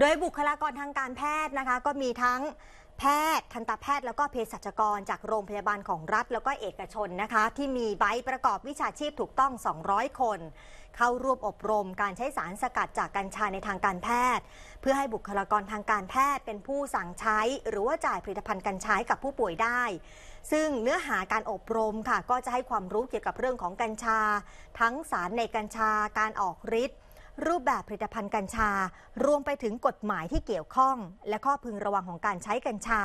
โดยบุคลากรทางการแพทย์นะคะก็มีทั้งแพทย์ ทันตแพทย์แล้วก็เภสัชกรจากโรงพยาบาลของรัฐ แล้วก็เอกชนนะคะที่มีใบประกอบวิชาชีพถูกต้อง 200 คน เข้าร่วมอบรม การใช้สารสกัดจากกัญชาในทางการแพทย์ เพื่อให้บุคลากรทางการแพทย์เป็นผู้สั่งใช้ หรือว่าจ่ายผลิตภัณฑ์กัญชากับผู้ป่วยได้ ซึ่งเนื้อหาการอบรมค่ะก็จะให้ความรู้เกี่ยวกับเรื่องของกัญชา ทั้งสารในกัญชา การออกฤทธิ์รูปแบบผลิตภัณฑ์กัญชา รวมไปถึงกฎหมายที่เกี่ยวข้อง และข้อพึงระวังของการใช้กัญชา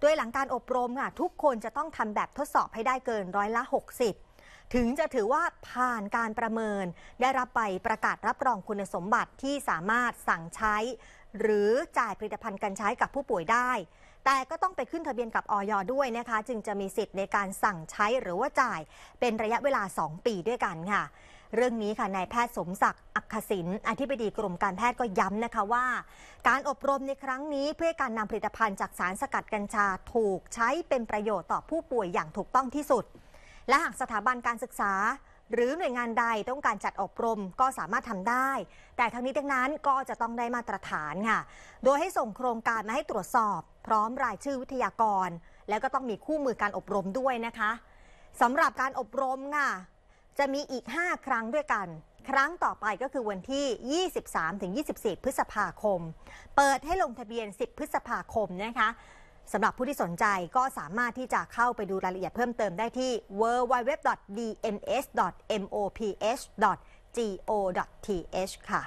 โดยหลังการอบรมค่ะทุกคนจะต้องทำแบบทดสอบให้ได้เกินร้อยละ60 ถึงจะถือว่าผ่านการประเมิน ได้รับใบประกาศรับรองคุณสมบัติที่สามารถสั่งใช้ หรือจ่ายผลิตภัณฑ์กัญชากับผู้ป่วยได้ แต่ก็ต้องไปขึ้นทะเบียนกับออยด้วยนะคะ จึงจะมีสิทธิ์ในการสั่งใช้หรือว่าจ่ายเป็นระยะเวลา 2 ปีด้วยกันค่ะเรื่องนี้ค่ะ นายแพทย์สมศักดิ์อักขศิน อธิบดีกรมการแพทย์ก็ย้ำนะคะว่า การอบรมในครั้งนี้เพื่อการนำผลิตภัณฑ์จากสารสกัดกัญชาถูกใช้เป็นประโยชน์ต่อผู้ป่วยอย่างถูกต้องที่สุด และหากสถาบันการศึกษา หรือหน่วยงานใดต้องการจัดอบรมก็สามารถทำได้ แต่ทั้งนี้ทั้งนั้นก็จะต้องได้มาตรฐานค่ะ โดยให้ส่งโครงการมาให้ตรวจสอบ พร้อมรายชื่อวิทยากร และก็ต้องมีคู่มือการอบรมด้วยนะคะสำหรับการอบรมค่ะจะมีอีก 5 ครั้งด้วยกัน ครั้งต่อไปก็คือวันที่ 23-24 พฤษภาคม เปิดให้ลงทะเบียน 10 พฤษภาคมนะคะสำหรับผู้ที่สนใจก็สามารถที่จะเข้าไปดูรายละเอียดเพิ่มเติมได้ที่ www.dms.moph.go.th ค่ะ